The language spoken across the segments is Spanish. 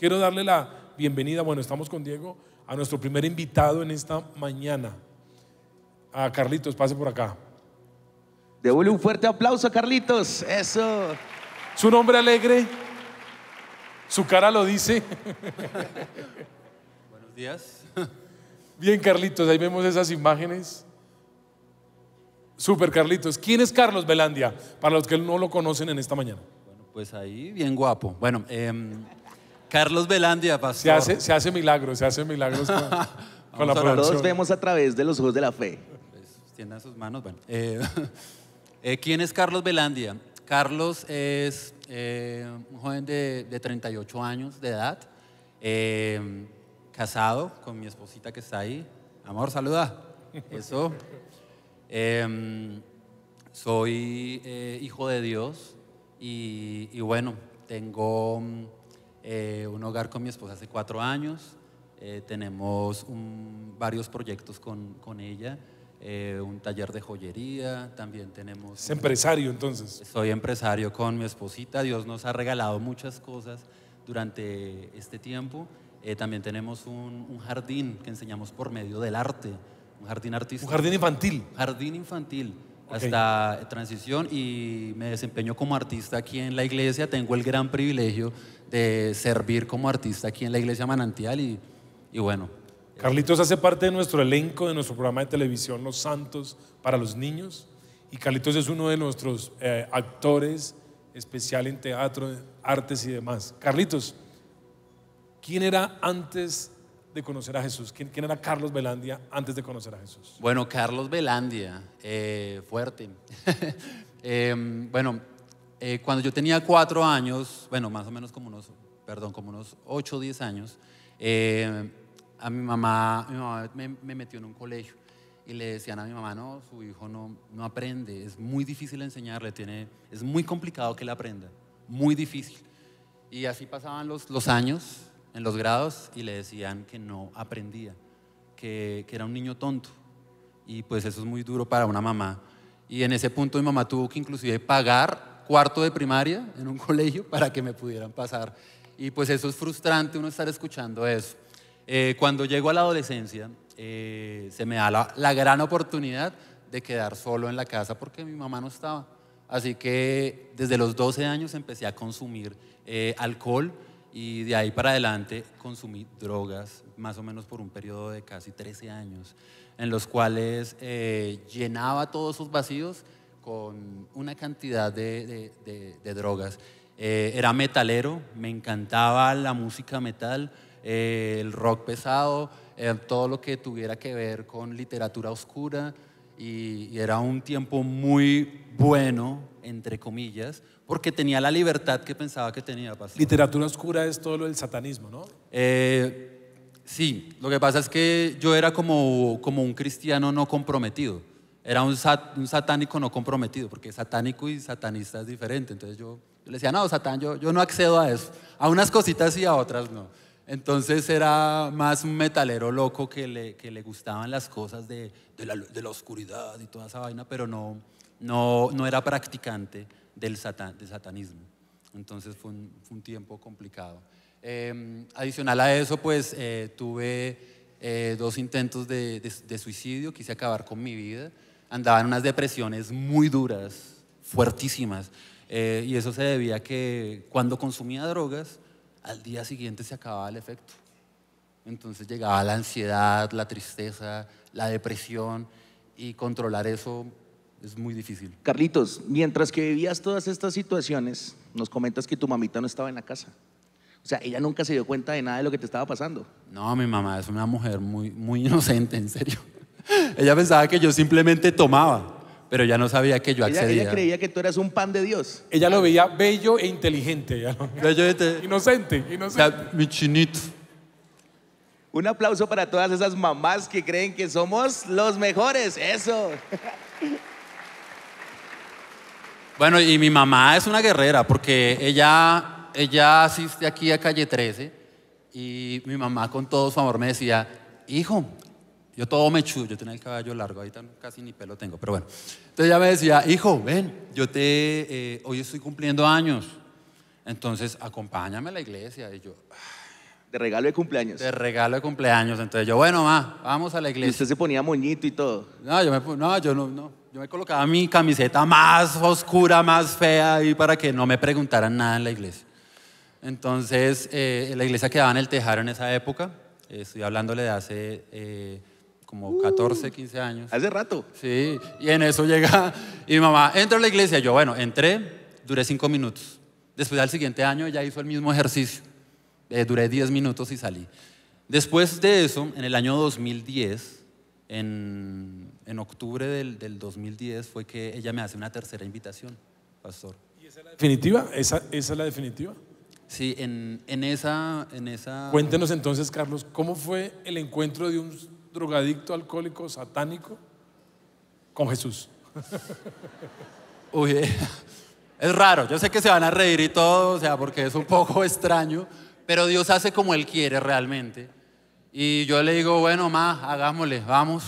Quiero darle la bienvenida, bueno, estamos con Diego, a nuestro primer invitado en esta mañana. A Carlitos, pase por acá. Devuelve un fuerte aplauso a Carlitos, eso. Su nombre alegre, su cara lo dice. Buenos días. Bien, Carlitos, ahí vemos esas imágenes. Super Carlitos. ¿Quién es Carlos Belandia? Para los que no lo conocen en esta mañana. Bueno, pues ahí, bien guapo. Bueno, eh, Carlos Velandia, pastor. Se hace, se hace milagros, se hace milagros con, la Todos vemos a través de los ojos de la fe. Pues, sus manos, eh, eh, ¿Quién es Carlos Velandia? Carlos es eh, un joven de, 38 años de edad, casado con mi esposita que está ahí. Amor, saluda. Eso. Em, soy hijo de Dios y bueno, tengo mm, eh, un hogar con mi esposa hace cuatro años, eh, tenemos varios proyectos con, con ella, eh, un taller de joyería, también tenemos... Es empresario entonces. Soy empresario con mi esposita, Dios nos ha regalado muchas cosas durante este tiempo. también tenemos un, jardín que enseñamos por medio del arte, un jardín artístico. Un jardín infantil. Jardín infantil hasta transición y me desempeño como artista aquí en la iglesia. Tengo el gran privilegio de servir como artista aquí en la Iglesia Manantial y, y bueno. Carlitos hace parte de nuestro elenco, de nuestro programa de televisión Los Santos para los Niños y Carlitos es uno de nuestros eh, actores especial en teatro, artes y demás. Carlitos, ¿quién era antes de conocer a Jesús? ¿Quién, era Carlos Velandia antes de conocer a Jesús? Bueno, Carlos Velandia, eh, fuerte. Em, bueno, eh, cuando yo tenía cuatro años, bueno, más o menos como unos, perdón, como unos ocho o diez años, eh, a mi mamá, mi mamá me, metió en un colegio y le decían a mi mamá, no, su hijo no, no aprende, es muy difícil enseñarle, tiene, es muy complicado que le aprenda, muy difícil. Y así pasaban los, los años en los grados y le decían que no aprendía, que, que era un niño tonto. Y pues eso es muy duro para una mamá. Y en ese punto mi mamá tuvo que inclusive pagar cuarto de primaria en un colegio para que me pudieran pasar. Y pues eso es frustrante, uno estar escuchando eso. Eh, cuando llego a la adolescencia, eh, se me da la, gran oportunidad de quedar solo en la casa porque mi mamá no estaba. Así que desde los 12 años empecé a consumir eh, alcohol y de ahí para adelante consumí drogas, más o menos por un periodo de casi 13 años, en los cuales llenaba todos sus vacíos con una cantidad de, drogas. Eh, era metalero, me encantaba la música metal, eh, el rock pesado, eh, todo lo que tuviera que ver con literatura oscura y, era un tiempo muy bueno, entre comillas, porque tenía la libertad que pensaba que tenía. Literatura oscura es todo lo del satanismo, ¿no? sí, lo que pasa es que yo era como, como un cristiano no comprometido. Era un, satánico no comprometido, porque satánico y satanista es diferente. Entonces yo, yo le decía, no, Satán, yo, yo no accedo a eso. A unas cositas y a otras no. Entonces era más un metalero loco que le, que le gustaban las cosas de, de, la, oscuridad y toda esa vaina, pero no, no, no era practicante del, del satanismo. Entonces fue un, fue un tiempo complicado. Em, adicional a eso, pues eh, tuve eh, dos intentos de, de suicidio, quise acabar con mi vida andaba en unas depresiones muy duras, fuertísimas, eh, y eso se debía a que cuando consumía drogas, al día siguiente se acababa el efecto. Entonces llegaba la ansiedad, la tristeza, la depresión, y controlar eso es muy difícil. Carlitos, mientras que vivías todas estas situaciones, nos comentas que tu mamita no estaba en la casa. O sea, ella nunca se dio cuenta de nada de lo que te estaba pasando. No, mi mamá es una mujer muy, muy inocente, en serio. Ella pensaba que yo simplemente tomaba, pero ya no sabía que yo accedía. Ella, creía que tú eras un pan de Dios. Ella lo veía bello e inteligente. E inocente, inocente. mi chinito. Un aplauso para todas esas mamás que creen que somos los mejores. Eso. Bueno, y mi mamá es una guerrera porque ella, ella asiste aquí a calle 13 y mi mamá con todo su amor me decía, hijo, yo todo me chudo, yo tenía el caballo largo, ahí casi ni pelo tengo, pero bueno. Entonces ella me decía, hijo, ven, yo te, eh, hoy estoy cumpliendo años, entonces acompáñame a la iglesia. Y yo, de regalo de cumpleaños. De regalo de cumpleaños. Entonces yo, bueno, ma, vamos a la iglesia. Y usted se ponía moñito y todo. No, yo me, no, yo no, no. Yo me colocaba mi camiseta más oscura, más fea, ahí para que no me preguntaran nada en la iglesia. Entonces, eh, la iglesia quedaba en el tejado en esa época. estoy hablándole de hace eh, como 14, uh. 15 años. Hace rato. Sí, y en eso llega y mi mamá, entra a la iglesia. Yo, bueno, entré, duré 5 minutos. Después al siguiente año ya hizo el mismo ejercicio. Eh, duré 10 minutos y salí. Después de eso, en el año 2010, en, en octubre del, 2010, fue que ella me hace una tercera invitación, pastor. ¿Y esa es la definitiva? ¿Esa, es la definitiva? Sí, en, en, esa, en esa... Cuéntenos entonces, Carlos, ¿cómo fue el encuentro de un drogadicto, alcohólico, satánico con Jesús. Uy, eh, es raro, yo sé que se van a reír y todo, o sea, porque es un poco extraño, pero Dios hace como Él quiere realmente. Y yo le digo, bueno, más hagámosle, vamos,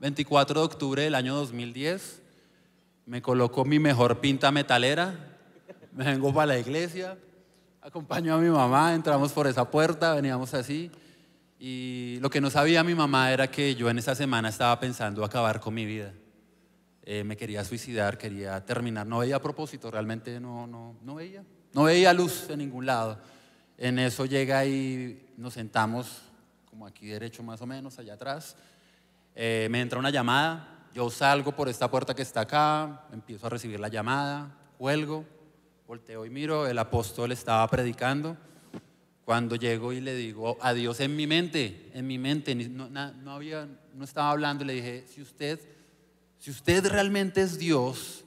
24 de octubre del año 2010, me colocó mi mejor pinta metalera, me vengo para la iglesia, acompaño a mi mamá, entramos por esa puerta, veníamos así, y lo que no sabía mi mamá era que yo en esa semana estaba pensando acabar con mi vida. Eh, me quería suicidar, quería terminar. No veía propósito, realmente no, no, veía. No veía luz en ningún lado. En eso llega y nos sentamos, como aquí derecho más o menos, allá atrás. Eh, me entra una llamada, yo salgo por esta puerta que está acá, empiezo a recibir la llamada, cuelgo, volteo y miro, el apóstol estaba predicando. Cuando llego y le digo a Dios en mi mente, en mi mente, no, había, no estaba hablando, le dije, si usted, si usted realmente es Dios,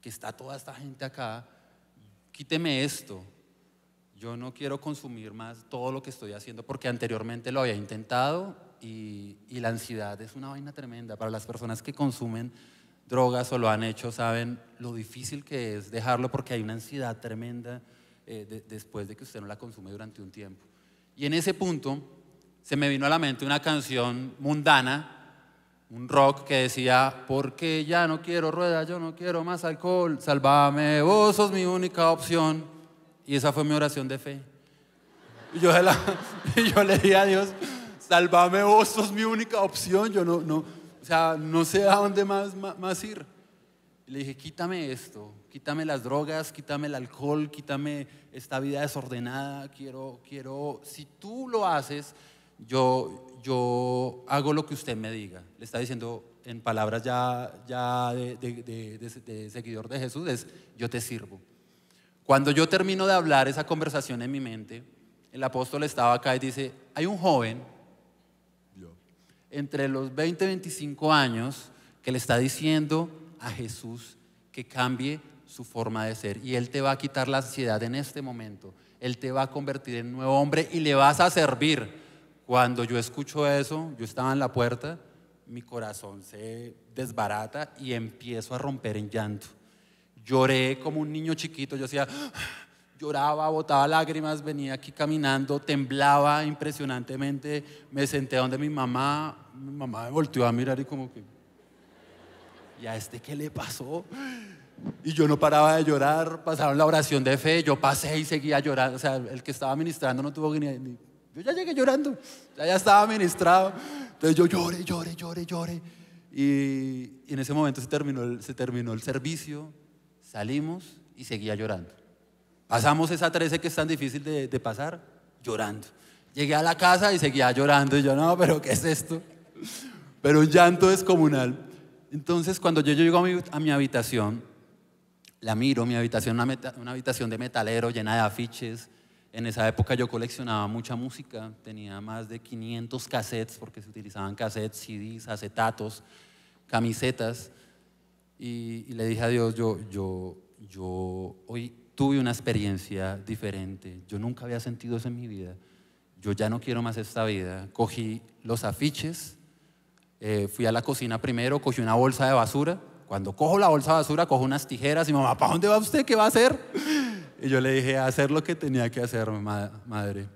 que está toda esta gente acá, quíteme esto. Yo no quiero consumir más todo lo que estoy haciendo porque anteriormente lo había intentado y la ansiedad es una vaina tremenda. Para las personas que consumen drogas o lo han hecho, saben lo difícil que es dejarlo porque hay una ansiedad tremenda eh, después de que usted no la consume durante un tiempo. Y en ese punto se me vino a la mente una canción mundana, un rock que decía, porque ya no quiero ruedas, yo no quiero más alcohol, salvame, vos sos mi única opción. Y esa fue mi oración de fe. Y yo, le di a Dios, salvame vos sos mi única opción, yo no, no, o sea, no sé a dónde más, más, ir. le dije, quítame esto, quítame las drogas, quítame el alcohol, quítame esta vida desordenada, quiero, quiero, si tú lo haces, yo, yo hago lo que usted me diga. Le está diciendo en palabras ya, ya de, seguidor de Jesús, es yo te sirvo. Cuando yo termino de hablar esa conversación en mi mente, el apóstol estaba acá y dice, hay un joven entre los 20 y 25 años que le está diciendo a Jesús que cambie su forma de ser. Y Él te va a quitar la ansiedad en este momento. Él te va a convertir en nuevo hombre y le vas a servir. Cuando yo escucho eso, yo estaba en la puerta, mi corazón se desbarata y empiezo a romper en llanto. Lloré como un niño chiquito, yo hacía, lloraba, botaba lágrimas, venía aquí caminando, temblaba impresionantemente, me senté donde mi mamá, mi mamá me volteó a mirar y como que, ¿y a este qué le pasó? Y yo no paraba de llorar, pasaron la oración de fe, yo pasé y seguía llorando. O sea, el que estaba ministrando no tuvo ni... ni yo ya llegué llorando, ya, ya estaba ministrado. Entonces yo llore, llore, llore, lloré. Y, en ese momento se terminó, el, se terminó el servicio, salimos y seguía llorando. Pasamos esa 13 que es tan difícil de, de pasar, llorando. Llegué a la casa y seguía llorando. Y yo, no, pero ¿qué es esto? Pero un llanto descomunal. Entonces cuando yo llego a mi, a mi habitación, la miro, mi habitación, una, habitación de metalero llena de afiches. En esa época yo coleccionaba mucha música, tenía más de 500 cassettes, porque se utilizaban cassettes, CDs, acetatos, camisetas. Y, le dije a Dios, yo, hoy tuve una experiencia diferente, yo nunca había sentido eso en mi vida, yo ya no quiero más esta vida. Cogí los afiches, eh, fui a la cocina primero, cogí una bolsa de basura cuando cojo la bolsa de basura, cojo unas tijeras y mamá, ¿para dónde va usted? ¿Qué va a hacer? Y yo le dije, a hacer lo que tenía que hacer, madre.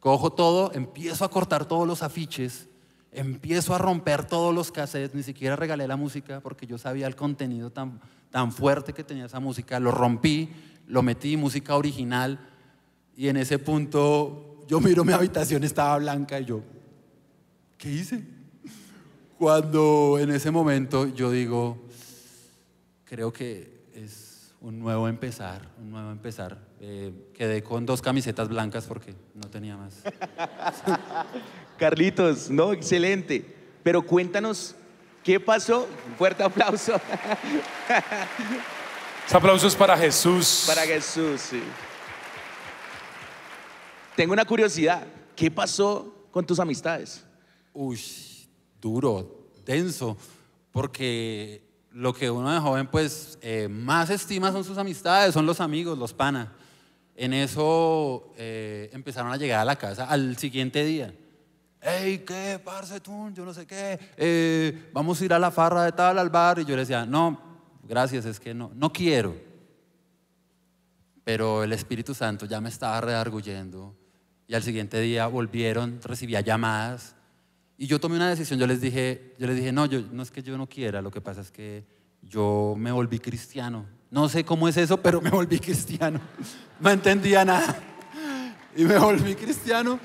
Cojo todo, empiezo a cortar todos los afiches, empiezo a romper todos los cassettes, ni siquiera regalé la música porque yo sabía el contenido tan, tan fuerte que tenía esa música, lo rompí, lo metí, música original, y en ese punto yo miro mi habitación, estaba blanca, y yo, ¿qué hice? Cuando en ese momento yo digo, creo que es un nuevo empezar, un nuevo empezar. Eh, quedé con dos camisetas blancas porque no tenía más. Carlitos, no, excelente. Pero cuéntanos, ¿qué pasó? Un fuerte aplauso. Aplausos para Jesús. Para Jesús, sí. Tengo una curiosidad. ¿Qué pasó con tus amistades? Uy, duro, denso, porque lo que uno de joven pues eh, más estima son sus amistades, son los amigos, los panas. En eso eh, empezaron a llegar a la casa al siguiente día. ¡Ey, ¿qué, parce, tú? Yo no sé qué. Eh, vamos a ir a la farra de tal, al bar. Y yo le decía, no, gracias, es que no, no quiero. Pero el Espíritu Santo ya me estaba redarguyendo. Y al siguiente día volvieron, recibía llamadas y yo tomé una decisión, yo les dije, yo les dije, no, no es que yo no quiera, lo que pasa es que yo me volví cristiano. No sé cómo es eso, pero me volví cristiano. No entendía nada. Y me volví cristiano.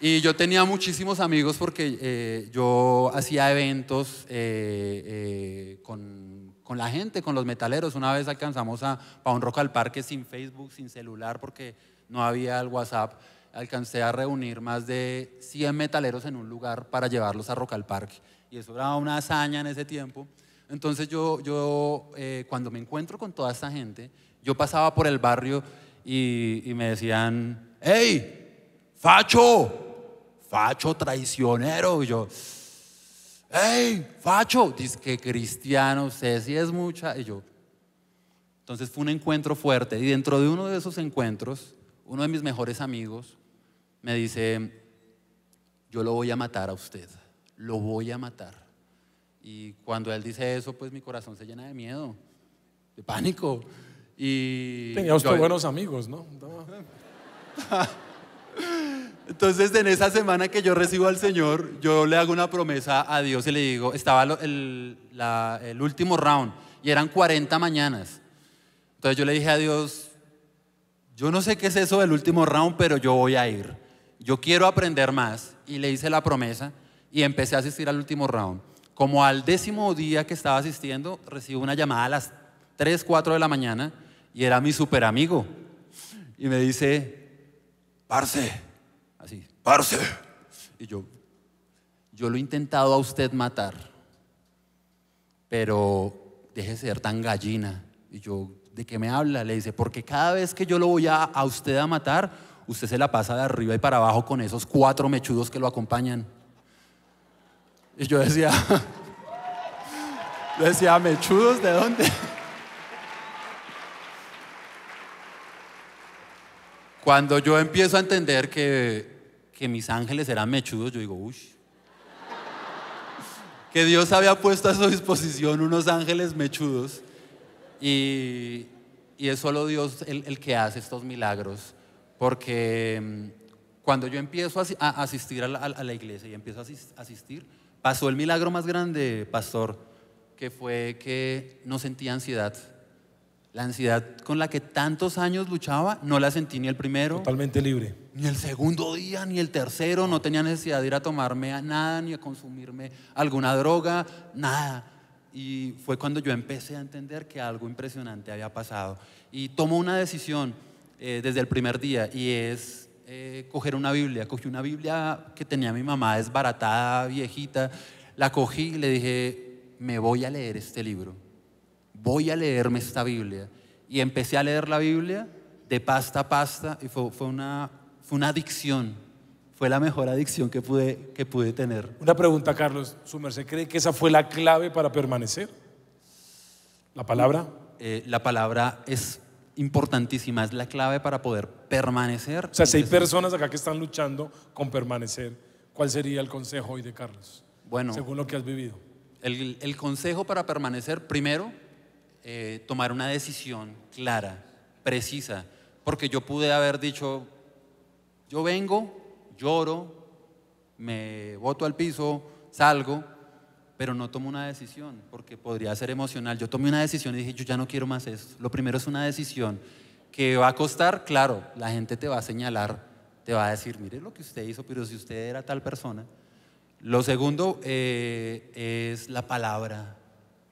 Y yo tenía muchísimos amigos porque eh, yo hacía eventos eh, eh, con, con, la gente, con los metaleros. Una vez alcanzamos a, a un rock al parque sin Facebook, sin celular, porque no había el WhatsApp alcancé a reunir más de 100 metaleros en un lugar para llevarlos a Rock al Parque. Y eso era una hazaña en ese tiempo. Entonces yo, yo eh, cuando me encuentro con toda esta gente, yo pasaba por el barrio y, me decían, ¡Ey! ¡Facho! ¡Facho traicionero! Y yo, ¡Ey! ¡Facho! Dice que cristiano, sé si es mucha. Y yo, entonces fue un encuentro fuerte. Y dentro de uno de esos encuentros, uno de mis mejores amigos me dice, yo lo voy a matar a usted, lo voy a matar. Y cuando él dice eso, pues mi corazón se llena de miedo, de pánico. Y Tenía usted buenos amigos, ¿no? Entonces, en esa semana que yo recibo al Señor, yo le hago una promesa a Dios y le digo, estaba el, el último round y eran 40 mañanas. Entonces yo le dije a Dios, yo no sé qué es eso del último round, pero yo voy a ir yo quiero aprender más y le hice la promesa y empecé a asistir al último round. Como al décimo día que estaba asistiendo, recibo una llamada a las 3, 4 de la mañana y era mi super amigo. Y me dice, parce, así, parce. Y yo, yo lo he intentado a usted matar, pero deje de ser tan gallina. Y yo, ¿de qué me habla? Le dice, porque cada vez que yo lo voy a usted a matar, usted se la pasa de arriba y para abajo con esos cuatro mechudos que lo acompañan. Y yo decía, decía, mechudos, ¿de dónde? Cuando yo empiezo a entender que, que mis ángeles eran mechudos, yo digo, uy, que Dios había puesto a su disposición unos ángeles mechudos y, es solo Dios el que hace estos milagros. Porque mm, cuando yo empiezo a asistir a la, iglesia y empiezo a asistir, pasó el milagro más grande, pastor, que fue que no sentía ansiedad. La ansiedad con la que tantos años luchaba, no la sentí ni el primero. Totalmente libre. Ni el segundo día, ni el tercero. No tenía necesidad de ir a tomarme nada, ni a consumirme alguna droga, nada. Y fue cuando yo empecé a entender que algo impresionante había pasado. Y tomo una decisión eh, desde el primer día y es eh, coger una Biblia. Cogí una Biblia que tenía mi mamá desbaratada, viejita. La cogí y le dije, me voy a leer este libro. Voy a leerme esta Biblia. Y empecé a leer la Biblia de pasta a pasta y fue, fue una, fue una adicción. Fue la mejor adicción que pude, que pude tener. Una pregunta, Carlos. ¿Su se cree que esa fue la clave para permanecer? ¿La palabra? Eh, la palabra es importantísima, es la clave para poder permanecer. O sea, si hay este personas acá que están luchando con permanecer, ¿cuál sería el consejo hoy de Carlos? Bueno, según lo que has vivido. El, consejo para permanecer, primero, eh, tomar una decisión clara, precisa, porque yo pude haber dicho, yo vengo, lloro, me voto al piso, salgo, pero no tomo una decisión, porque podría ser emocional. Yo tomé una decisión y dije, yo ya no quiero más eso. Lo primero es una decisión que va a costar, claro, la gente te va a señalar, te va a decir, mire lo que usted hizo, pero si usted era tal persona. Lo segundo eh, es la palabra,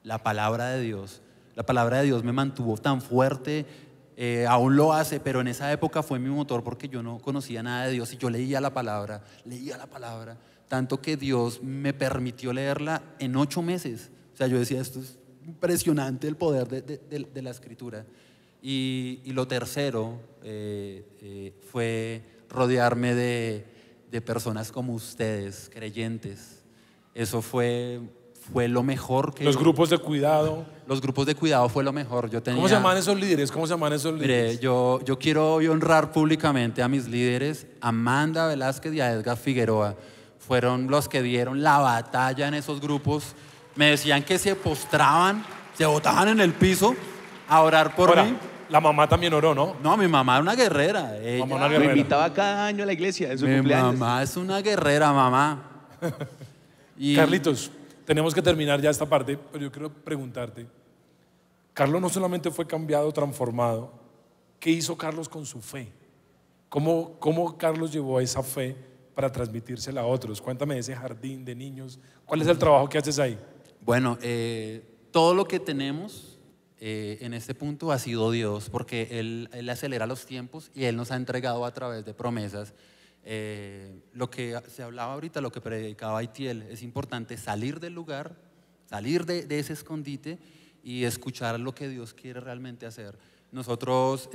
la palabra de Dios. La palabra de Dios me mantuvo tan fuerte, eh, aún lo hace, pero en esa época fue mi motor porque yo no conocía nada de Dios y yo leía la palabra, leía la palabra, tanto que Dios me permitió leerla en ocho meses. O sea, yo decía, esto es impresionante el poder de, de, la escritura. Y, lo tercero eh, eh, fue rodearme de, personas como ustedes, creyentes. Eso fue, fue lo mejor que... Los grupos de cuidado. Los grupos de cuidado fue lo mejor. Yo ¿Cómo se llaman esos líderes? ¿Cómo se llaman esos líderes? yo, yo quiero honrar públicamente a mis líderes, Amanda Velázquez y a Edgar Figueroa fueron los que dieron la batalla en esos grupos, me decían que se postraban, se botaban en el piso a orar por mí. La mamá también oró, ¿no? No, mi mamá era una guerrera. me invitaba cada año a la iglesia mi mamá es una guerrera, mamá. Carlitos, tenemos que terminar ya esta parte, pero yo quiero preguntarte. Carlos no solamente fue cambiado, transformado, ¿qué hizo Carlos con su fe? ¿Cómo, cómo Carlos llevó esa fe para transmitírsela a otros. Cuéntame ese jardín de niños. ¿Cuál es el trabajo que haces ahí? Bueno, eh, todo lo que tenemos eh, en este punto ha sido Dios, porque él, acelera los tiempos y Él nos ha entregado a través de promesas. Eh, lo que se hablaba ahorita, lo que predicaba Itiel es importante salir del lugar, salir de, ese escondite y escuchar lo que Dios quiere realmente hacer. Nosotros,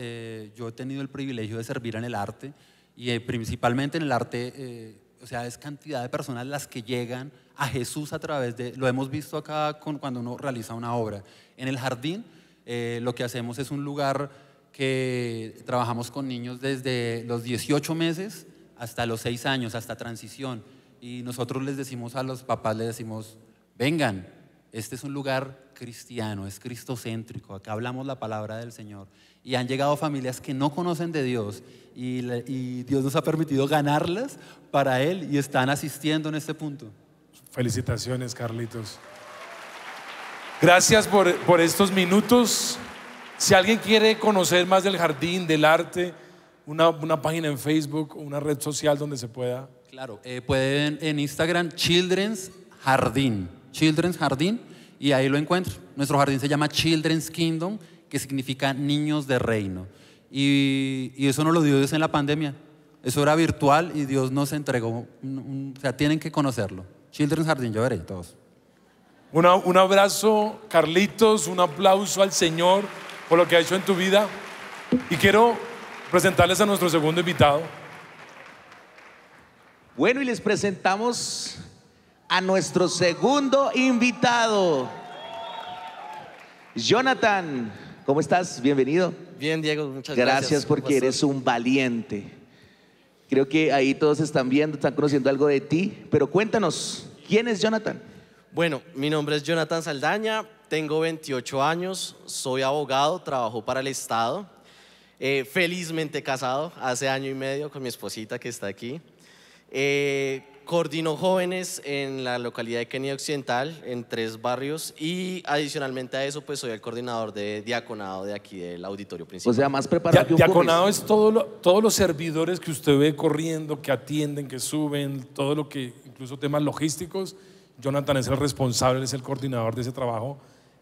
yo he tenido el privilegio de servir en el arte y eh, principalmente en el arte, eh, o sea, es cantidad de personas las que llegan a Jesús a través de, lo hemos visto acá con, cuando uno realiza una obra. En el jardín eh, lo que hacemos es un lugar que trabajamos con niños desde los 18 meses hasta los 6 años, hasta transición. Y nosotros les decimos a los papás, les decimos, vengan, este es un lugar cristiano, es cristocéntrico, acá hablamos la palabra del Señor. Y han llegado familias que no conocen de Dios y, Dios nos ha permitido ganarlas para Él y están asistiendo en este punto. Felicitaciones, Carlitos. Gracias por, estos minutos. Si alguien quiere conocer más del jardín, del arte, una, página en Facebook, una red social donde se pueda. Claro, eh, pueden en Instagram, Children's Jardín. Children's Jardín, y ahí lo encuentro. Nuestro jardín se llama Children's Kingdom, que significa niños de reino. Y, eso no lo dio Dios en la pandemia. Eso era virtual y Dios nos entregó, o sea, tienen que conocerlo. Children's Jardín, yo veré todos. un abrazo, Carlitos, un aplauso al Señor por lo que ha hecho en tu vida. Y quiero presentarles a nuestro segundo invitado. Bueno, y les presentamos a nuestro segundo invitado, Jonathan. ¿Cómo estás? Bienvenido. Bien, Diego, muchas gracias. Gracias porque eres un valiente. Creo que ahí todos están viendo, están conociendo algo de ti, pero cuéntanos, ¿quién es Jonathan? Bueno, mi nombre es Jonathan Saldaña, tengo 28 años, soy abogado, trabajo para el Estado, eh, felizmente casado, hace año y medio con mi esposita que está aquí. Eh, coordinó jóvenes en la localidad de Kenia Occidental, en tres barrios, y adicionalmente a eso, pues soy el coordinador de diaconado de aquí del auditorio principal. O sea, más preparado que Diaconado es todos los servidores que usted ve corriendo, que atienden, que suben, todo lo que, incluso temas logísticos. Jonathan es el responsable, es el coordinador de ese trabajo.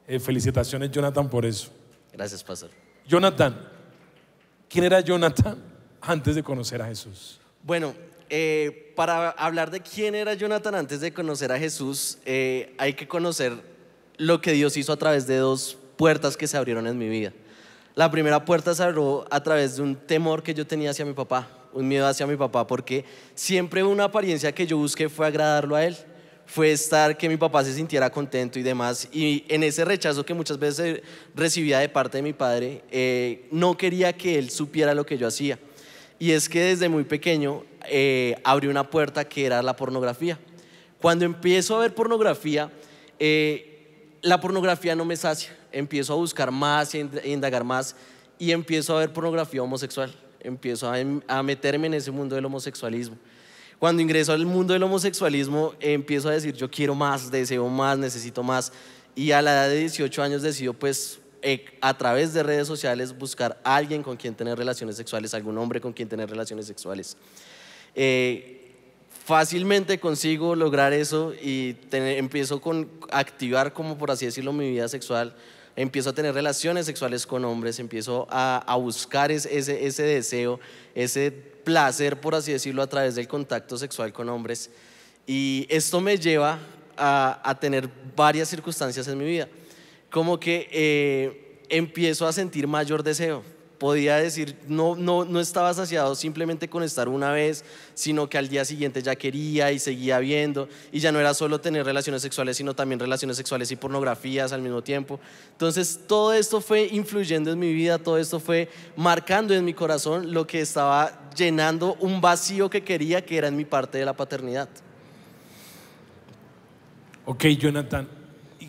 Eh, felicitaciones, Jonathan, por eso. Gracias, Pastor. Jonathan, ¿quién era Jonathan antes de conocer a Jesús? Bueno, eh, para hablar de quién era Jonathan antes de conocer a Jesús, eh, hay que conocer lo que Dios hizo a través de dos puertas que se abrieron en mi vida. La primera puerta se abrió a través de un temor que yo tenía hacia mi papá, un miedo hacia mi papá, porque siempre una apariencia que yo busqué fue agradarlo a él, fue estar que mi papá se sintiera contento y demás. Y en ese rechazo que muchas veces recibía de parte de mi padre, eh, no quería que él supiera lo que yo hacía y es que desde muy pequeño eh, abrí una puerta que era la pornografía. Cuando empiezo a ver pornografía, eh, la pornografía no me sacia. Empiezo a buscar más e indagar más y empiezo a ver pornografía homosexual. Empiezo em, a, meterme en ese mundo del homosexualismo. Cuando ingreso al mundo del homosexualismo, empiezo a decir, yo quiero más, deseo más, necesito más. Y a la edad de 18 años decido, pues, eh, a través de redes sociales buscar a alguien con quien tener relaciones sexuales, algún hombre con quien tener relaciones sexuales. Eh, fácilmente consigo lograr eso y empiezo con activar, como por así decirlo, mi vida sexual. Empiezo a tener relaciones sexuales con hombres, empiezo a, buscar ese, ese, deseo, ese placer, por así decirlo, a través del contacto sexual con hombres. Y esto me lleva a, tener varias circunstancias en mi vida como que eh, empiezo a sentir mayor deseo. Podía decir, no, no, no estaba saciado simplemente con estar una vez, sino que al día siguiente ya quería y seguía viendo. Y ya no era solo tener relaciones sexuales, sino también relaciones sexuales y pornografías al mismo tiempo. Entonces, todo esto fue influyendo en mi vida, todo esto fue marcando en mi corazón lo que estaba llenando un vacío que quería, que era en mi parte de la paternidad. Ok, Jonathan.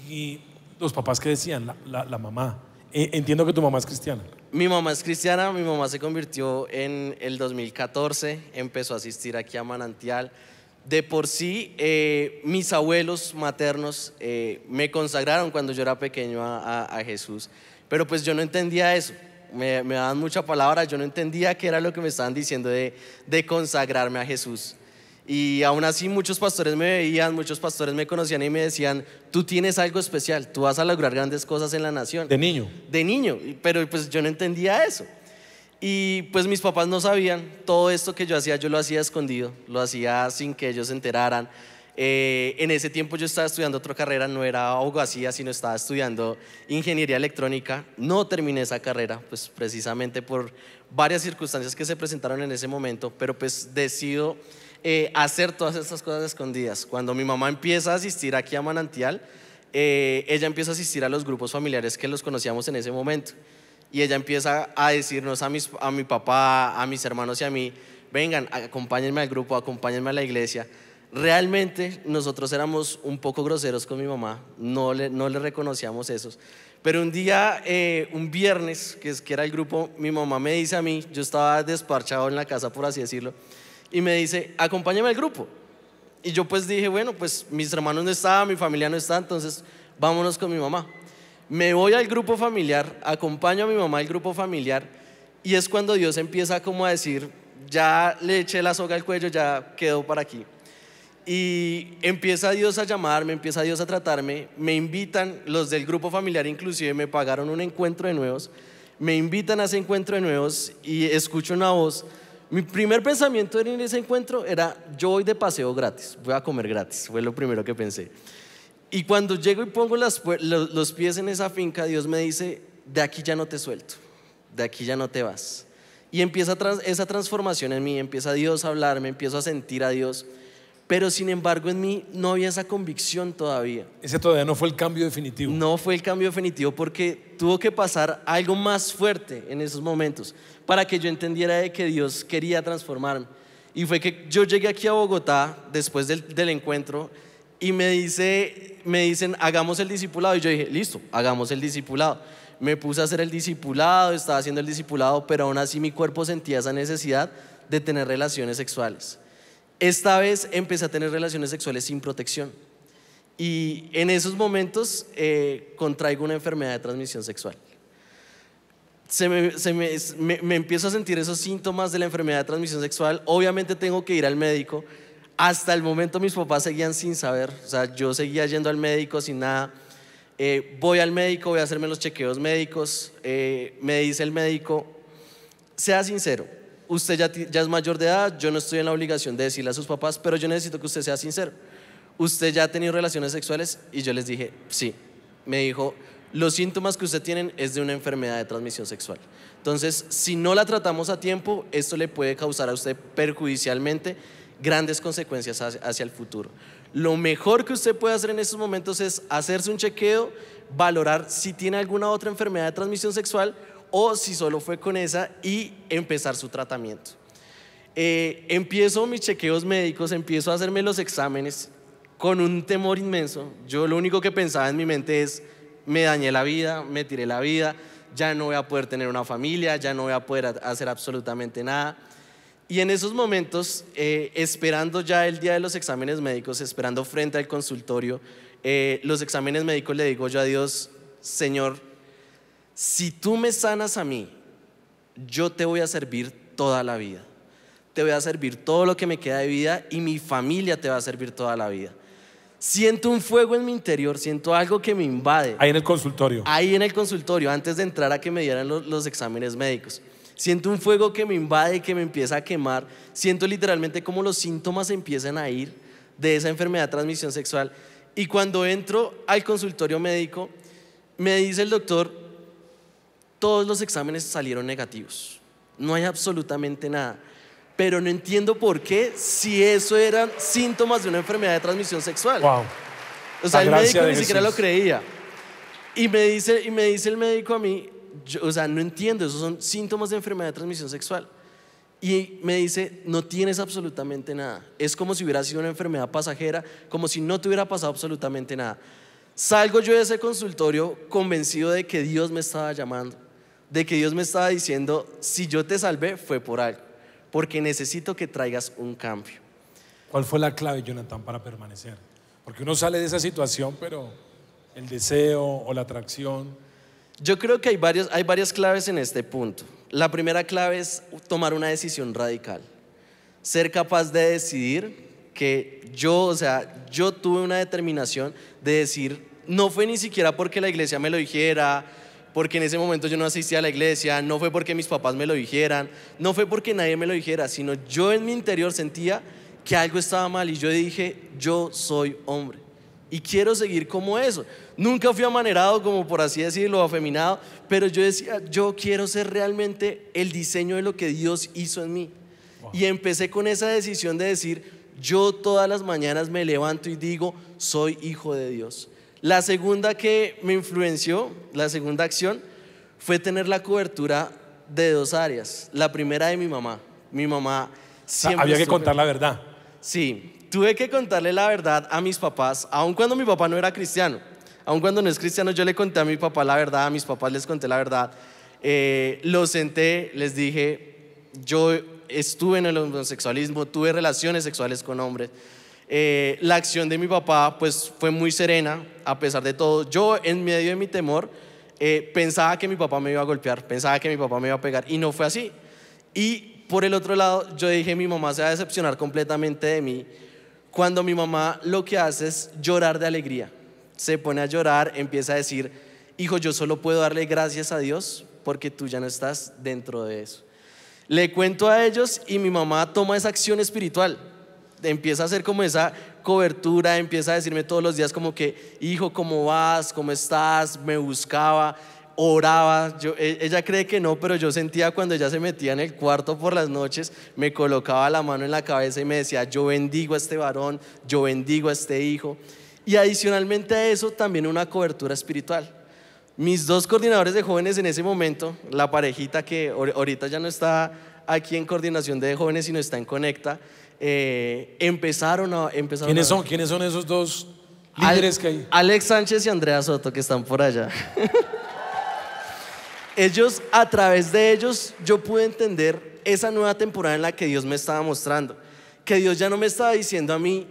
Y los papás que decían, la, la, mamá. E, entiendo que tu mamá es cristiana. Mi mamá es cristiana, mi mamá se convirtió en el 2014, empezó a asistir aquí a Manantial. De por sí, eh, mis abuelos maternos eh, me consagraron cuando yo era pequeño a, Jesús, pero pues yo no entendía eso. Me, me, daban mucha palabra, yo no entendía qué era lo que me estaban diciendo de, de consagrarme a Jesús. Y aún así muchos pastores me veían, muchos pastores me conocían y me decían, tú tienes algo especial, tú vas a lograr grandes cosas en la nación. De niño. De niño, pero pues yo no entendía eso. Y pues mis papás no sabían, todo esto que yo hacía yo lo hacía escondido, lo hacía sin que ellos se enteraran. Eh, en ese tiempo yo estaba estudiando otra carrera, no era abogacía, sino estaba estudiando ingeniería electrónica. No terminé esa carrera, pues precisamente por varias circunstancias que se presentaron en ese momento, pero pues decido eh, hacer todas estas cosas escondidas. Cuando mi mamá empieza a asistir aquí a Manantial, eh, ella empieza a asistir a los grupos familiares que los conocíamos en ese momento. Y ella empieza a decirnos a, a mi papá, a mis hermanos y a mí, vengan, acompáñenme al grupo, acompáñenme a la iglesia. Realmente nosotros éramos un poco groseros con mi mamá, no le, no le reconocíamos esos. Pero un día, eh, un viernes, que, es, que era el grupo, mi mamá me dice a mí, yo estaba desparchado en la casa, por así decirlo, y me dice, acompáñame al grupo. Y yo pues dije, bueno, pues mis hermanos no estaban, mi familia no está, entonces vámonos con mi mamá. Me voy al grupo familiar, acompaño a mi mamá al grupo familiar y es cuando Dios empieza como a decir, ya le eché la soga al cuello, ya quedó para aquí. Y empieza Dios a llamarme, empieza Dios a tratarme, me invitan, los del grupo familiar inclusive me pagaron un encuentro de nuevos, me invitan a ese encuentro de nuevos y escucho una voz mi primer pensamiento en ese encuentro era, yo voy de paseo gratis, voy a comer gratis, fue lo primero que pensé. Y cuando llego y pongo los, los pies en esa finca, Dios me dice, de aquí ya no te suelto, de aquí ya no te vas. Y empieza esa transformación en mí, empieza Dios a hablarme, empiezo a sentir a Dios pero sin embargo en mí no había esa convicción todavía. Ese todavía no fue el cambio definitivo. No fue el cambio definitivo porque tuvo que pasar algo más fuerte en esos momentos para que yo entendiera de que Dios quería transformarme. Y fue que yo llegué aquí a Bogotá después del, encuentro y me, dice, me dicen, hagamos el discipulado. Y yo dije, listo, hagamos el discipulado. Me puse a hacer el discipulado, estaba haciendo el discipulado, pero aún así mi cuerpo sentía esa necesidad de tener relaciones sexuales. Esta vez empecé a tener relaciones sexuales sin protección. Y en esos momentos eh, contraigo una enfermedad de transmisión sexual. me, se empiezo a sentir esos síntomas de la enfermedad de transmisión sexual. Obviamente tengo que ir al médico. Hasta el momento mis papás seguían sin saber. O sea, yo seguía yendo al médico sin nada. Eh, voy al médico, voy a hacerme los chequeos médicos. Eh, me dice el médico, sea sincero, usted ya, es mayor de edad, yo no estoy en la obligación de decirle a sus papás, pero yo necesito que usted sea sincero. ¿Usted ya ha tenido relaciones sexuales? Y yo les dije, sí. Me dijo, los síntomas que usted tiene es de una enfermedad de transmisión sexual. Entonces, si no la tratamos a tiempo, esto le puede causar a usted perjudicialmente grandes consecuencias hacia, el futuro. Lo mejor que usted puede hacer en estos momentos es hacerse un chequeo, valorar si tiene alguna otra enfermedad de transmisión sexual o si solo fue con esa y empezar su tratamiento. Eh, empiezo mis chequeos médicos, empiezo a hacerme los exámenes con un temor inmenso. Yo lo único que pensaba en mi mente es, me dañé la vida, me tiré la vida, ya no voy a poder tener una familia, ya no voy a poder hacer absolutamente nada. Y en esos momentos, eh, esperando ya el día de los exámenes médicos, esperando frente al consultorio, eh, los exámenes médicos le digo yo a Dios, Señor, si tú me sanas a mí, yo te voy a servir toda la vida. Te voy a servir todo lo que me queda de vida y mi familia te va a servir toda la vida. Siento un fuego en mi interior, siento algo que me invade. Ahí en el consultorio. Ahí en el consultorio, antes de entrar a que me dieran los, exámenes médicos. Siento un fuego que me invade, que me empieza a quemar. Siento literalmente como los síntomas empiezan a ir de esa enfermedad de transmisión sexual. Y cuando entro al consultorio médico, me dice el doctor, todos los exámenes salieron negativos. No hay absolutamente nada. Pero no entiendo por qué si eso eran síntomas de una enfermedad de transmisión sexual. Wow. O sea, el médico ni siquiera lo creía. Y me dice, y me dice el médico a mí, o sea, no entiendo, esos son síntomas de enfermedad de transmisión sexual. Y me dice, no tienes absolutamente nada. Es como si hubiera sido una enfermedad pasajera, como si no te hubiera pasado absolutamente nada. Salgo yo de ese consultorio convencido de que Dios me estaba llamando de que Dios me estaba diciendo, si yo te salvé fue por algo, porque necesito que traigas un cambio. ¿Cuál fue la clave, Jonathan, para permanecer? Porque uno sale de esa situación, pero el deseo o la atracción. Yo creo que hay, hay varias claves en este punto. La primera clave es tomar una decisión radical, ser capaz de decidir que yo, o sea, yo tuve una determinación de decir, no fue ni siquiera porque la iglesia me lo dijera, porque en ese momento yo no asistía a la iglesia, no fue porque mis papás me lo dijeran, no fue porque nadie me lo dijera, sino yo en mi interior sentía que algo estaba mal y yo dije, yo soy hombre y quiero seguir como eso. Nunca fui amanerado, como por así decirlo, afeminado, pero yo decía, yo quiero ser realmente el diseño de lo que Dios hizo en mí. Y empecé con esa decisión de decir, yo todas las mañanas me levanto y digo, soy hijo de Dios. La segunda que me influenció, la segunda acción, fue tener la cobertura de dos áreas. La primera de mi mamá. Mi mamá siempre... Había que contar la verdad. Sí, tuve que contarle la verdad a mis papás, aun cuando mi papá no era cristiano. Aun cuando no es cristiano, yo le conté a mi papá la verdad, a mis papás les conté la verdad. Eh, lo los senté, les dije, yo estuve en el homosexualismo, tuve relaciones sexuales con hombres. Eh, la acción de mi papá pues fue muy serena a pesar de todo. Yo en medio de mi temor eh, pensaba que mi papá me iba a golpear, pensaba que mi papá me iba a pegar y no fue así. Y por el otro lado yo dije mi mamá se va a decepcionar completamente de mí cuando mi mamá lo que hace es llorar de alegría. Se pone a llorar, empieza a decir, hijo, yo solo puedo darle gracias a Dios porque tú ya no estás dentro de eso. Le cuento a ellos y mi mamá toma esa acción espiritual empieza a hacer como esa cobertura, empieza a decirme todos los días como que, hijo, ¿cómo vas? ¿Cómo estás? Me buscaba, oraba. E, ella cree que no, pero yo sentía cuando ella se metía en el cuarto por las noches, me colocaba la mano en la cabeza y me decía, yo bendigo a este varón, yo bendigo a este hijo. Y adicionalmente a eso, también una cobertura espiritual. Mis dos coordinadores de jóvenes en ese momento, la parejita que ahorita ya no está aquí en coordinación de jóvenes, sino está en Conecta, eh, empezaron a... Empezaron ¿Quiénes, son? ¿Quiénes son esos dos líderes que hay? Alex Sánchez y Andrea Soto, que están por allá. ellos, a través de ellos, yo pude entender esa nueva temporada en la que Dios me estaba mostrando. Que Dios ya no me estaba diciendo a mí,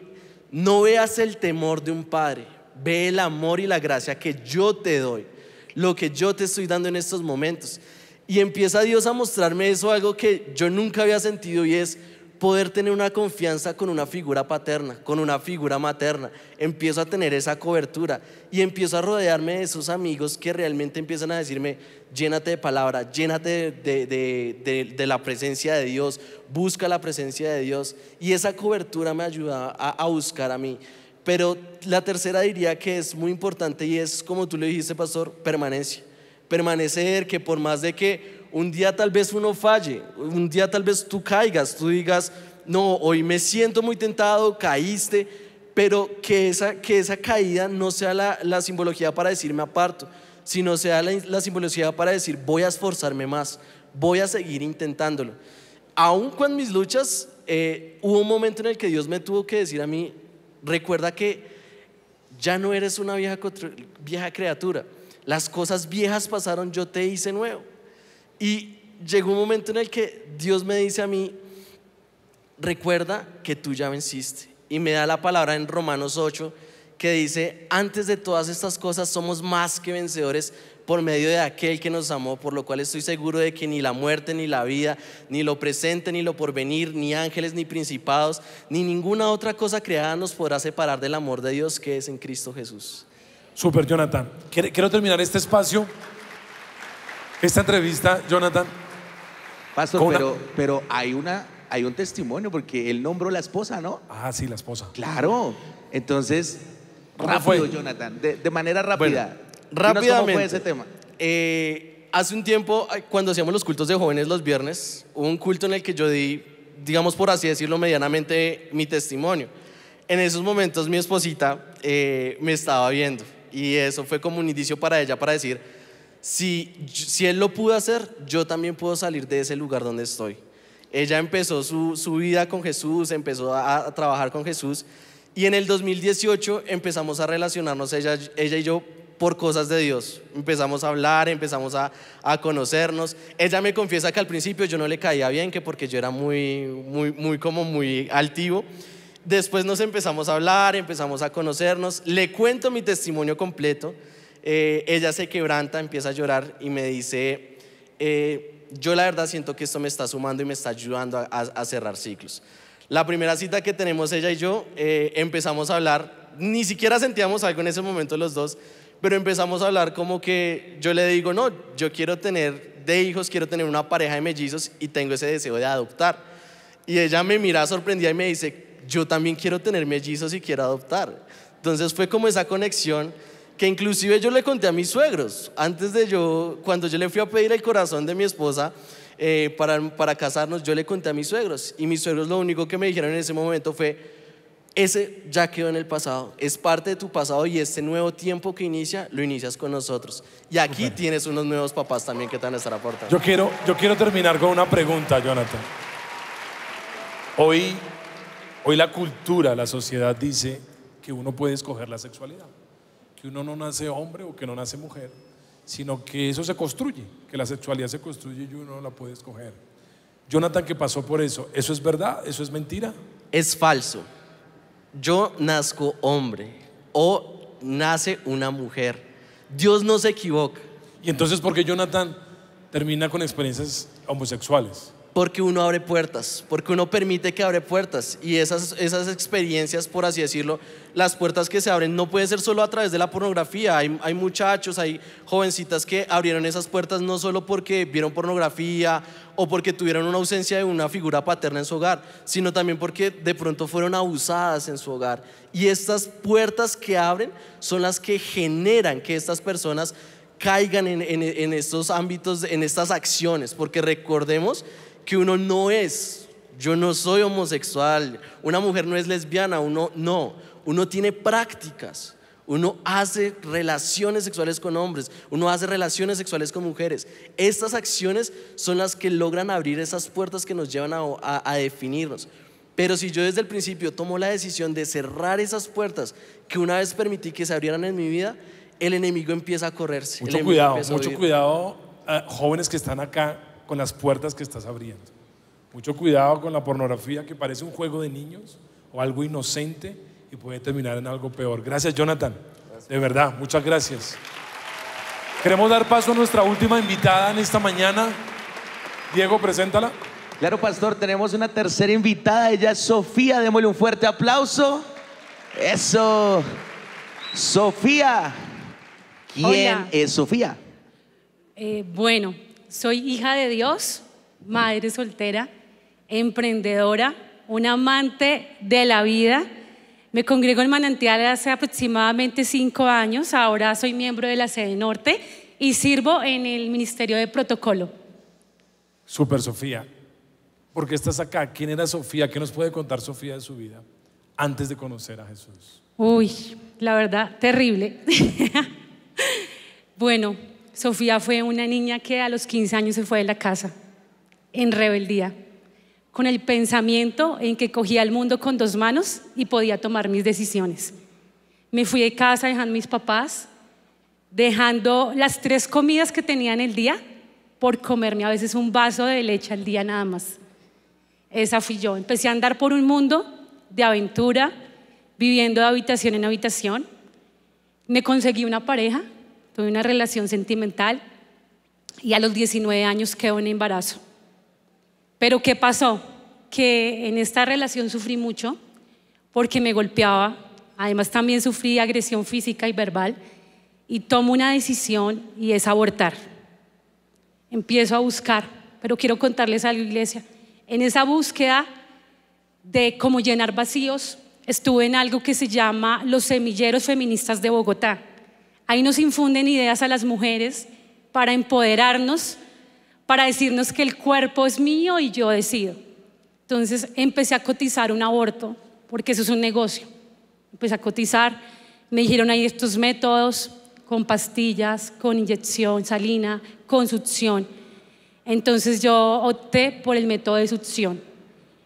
no veas el temor de un padre, ve el amor y la gracia que yo te doy, lo que yo te estoy dando en estos momentos. Y empieza Dios a mostrarme eso, algo que yo nunca había sentido y es, poder tener una confianza con una figura paterna, con una figura materna. Empiezo a tener esa cobertura y empiezo a rodearme de esos amigos que realmente empiezan a decirme, llénate de palabra, llénate de, de, de, la presencia de Dios, busca la presencia de Dios. Y esa cobertura me ayuda a, a buscar a mí. Pero la tercera diría que es muy importante y es, como tú le dijiste, pastor, permanencia. Permanecer, que por más de que un día tal vez uno falle, un día tal vez tú caigas, tú digas, no, hoy me siento muy tentado, caíste, pero que esa, que esa caída no sea la, simbología para decirme aparto, sino sea la, simbología para decir, voy a esforzarme más, voy a seguir intentándolo. Aún con mis luchas, eh, hubo un momento en el que Dios me tuvo que decir a mí, recuerda que ya no eres una vieja, vieja criatura, las cosas viejas pasaron, yo te hice nuevo. Y llegó un momento en el que Dios me dice a mí, recuerda que tú ya venciste. Y me da la palabra en Romanos 8 que dice, antes de todas estas cosas somos más que vencedores por medio de aquel que nos amó, por lo cual estoy seguro de que ni la muerte, ni la vida, ni lo presente, ni lo porvenir, ni ángeles, ni principados, ni ninguna otra cosa creada nos podrá separar del amor de Dios que es en Cristo Jesús. Super, Jonathan. Quiero terminar este espacio. Esta entrevista, Jonathan. Pastor, pero, hay, una, hay un testimonio porque él nombró la esposa, ¿no? Ah, sí, la esposa. Claro. Entonces, rápido, Jonathan, de, manera rápida. rápidamente. ¿Cómo fue ese tema? Eh, hace un tiempo, cuando hacíamos los cultos de jóvenes los viernes, hubo un culto en el que yo di, digamos por así decirlo, medianamente mi testimonio. En esos momentos mi esposita eh, me estaba viendo y eso fue como un indicio para ella para decir, si, él lo pudo hacer, yo también puedo salir de ese lugar donde estoy. Ella empezó su, vida con Jesús, empezó a, trabajar con Jesús y en el 2018 empezamos a relacionarnos ella, y yo por cosas de Dios. Empezamos a hablar, empezamos a, conocernos. Ella me confiesa que al principio yo no le caía bien, que porque yo era muy, muy, muy como muy altivo. Después nos empezamos a hablar, empezamos a conocernos. Le cuento mi testimonio completo. Eh, ella se quebranta, empieza a llorar y me dice, eh, yo la verdad siento que esto me está sumando y me está ayudando a, cerrar ciclos. La primera cita que tenemos ella y yo, eh, empezamos a hablar, ni siquiera sentíamos algo en ese momento los dos, pero empezamos a hablar como que yo le digo, no, yo quiero tener de hijos, quiero tener una pareja de mellizos y tengo ese deseo de adoptar. Y ella me mira sorprendida y me dice, yo también quiero tener mellizos y quiero adoptar. Entonces fue como esa conexión que inclusive yo le conté a mis suegros, antes de yo, cuando yo le fui a pedir el corazón de mi esposa eh, para, para casarnos, yo le conté a mis suegros y mis suegros lo único que me dijeron en ese momento fue, ese ya quedó en el pasado, es parte de tu pasado y este nuevo tiempo que inicia, lo inicias con nosotros. Y aquí tienes unos nuevos papás también que te van a estar aportando. Yo quiero, yo quiero terminar con una pregunta, Jonathan. Hoy, hoy la cultura, la sociedad dice que uno puede escoger la sexualidad que uno no nace hombre o que no nace mujer, sino que eso se construye, que la sexualidad se construye y uno la puede escoger. Jonathan que pasó por eso, ¿eso es verdad? ¿Eso es mentira? Es falso. Yo nazco hombre o nace una mujer. Dios no se equivoca. Y entonces, ¿por qué Jonathan termina con experiencias homosexuales? porque uno abre puertas, porque uno permite que abre puertas. Y esas, esas experiencias, por así decirlo, las puertas que se abren no puede ser solo a través de la pornografía. Hay, hay muchachos, hay jovencitas que abrieron esas puertas no solo porque vieron pornografía o porque tuvieron una ausencia de una figura paterna en su hogar, sino también porque de pronto fueron abusadas en su hogar. Y estas puertas que abren son las que generan que estas personas caigan en, en, en estos ámbitos, en estas acciones, porque recordemos que uno no es. Yo no soy homosexual, una mujer no es lesbiana, uno no. Uno tiene prácticas, uno hace relaciones sexuales con hombres, uno hace relaciones sexuales con mujeres. Estas acciones son las que logran abrir esas puertas que nos llevan a, definirnos. Pero si yo desde el principio tomo la decisión de cerrar esas puertas que una vez permití que se abrieran en mi vida, el enemigo empieza a correrse. Mucho cuidado, mucho cuidado, jóvenes que están acá con las puertas que estás abriendo. Mucho cuidado con la pornografía que parece un juego de niños o algo inocente y puede terminar en algo peor. Gracias Jonathan, de verdad, muchas gracias. Queremos dar paso a nuestra última invitada en esta mañana. Diego, preséntala. Claro, pastor, tenemos una tercera invitada, ella es Sofía, démosle un fuerte aplauso. Eso. Sofía. ¿Quién es Sofía? Eh, bueno, soy hija de Dios, madre soltera, emprendedora, Un amante de la vida. Me congrego en Manantial hace aproximadamente cinco años. Ahora soy miembro de la sede norte y sirvo en el Ministerio de Protocolo. Super Sofía. ¿Por qué estás acá? ¿Quién era Sofía? ¿Qué nos puede contar Sofía de su vida antes de conocer a Jesús? Uy, la verdad, terrible. bueno, Sofía fue una niña que a los 15 años se fue de la casa en rebeldía, con el pensamiento en que cogía el mundo con dos manos y podía tomar mis decisiones. Me fui de casa dejando mis papás, dejando las tres comidas que tenía en el día por comerme a veces un vaso de leche al día nada más. Esa fui yo. Empecé a andar por un mundo de aventura, viviendo de habitación en habitación. Me conseguí una pareja Tuve una relación sentimental y a los 19 años quedó en embarazo. Pero ¿qué pasó? Que en esta relación sufrí mucho porque me golpeaba, además también sufrí agresión física y verbal y tomo una decisión y es abortar. Empiezo a buscar, pero quiero contarles algo, iglesia. En esa búsqueda de cómo llenar vacíos, estuve en algo que se llama los semilleros feministas de Bogotá. Ahí nos infunden ideas a las mujeres para empoderarnos, para decirnos que el cuerpo es mío y yo decido. Entonces empecé a cotizar un aborto, porque eso es un negocio. Empecé a cotizar, me dijeron ahí estos métodos, con pastillas, con inyección salina, con succión. Entonces yo opté por el método de succión.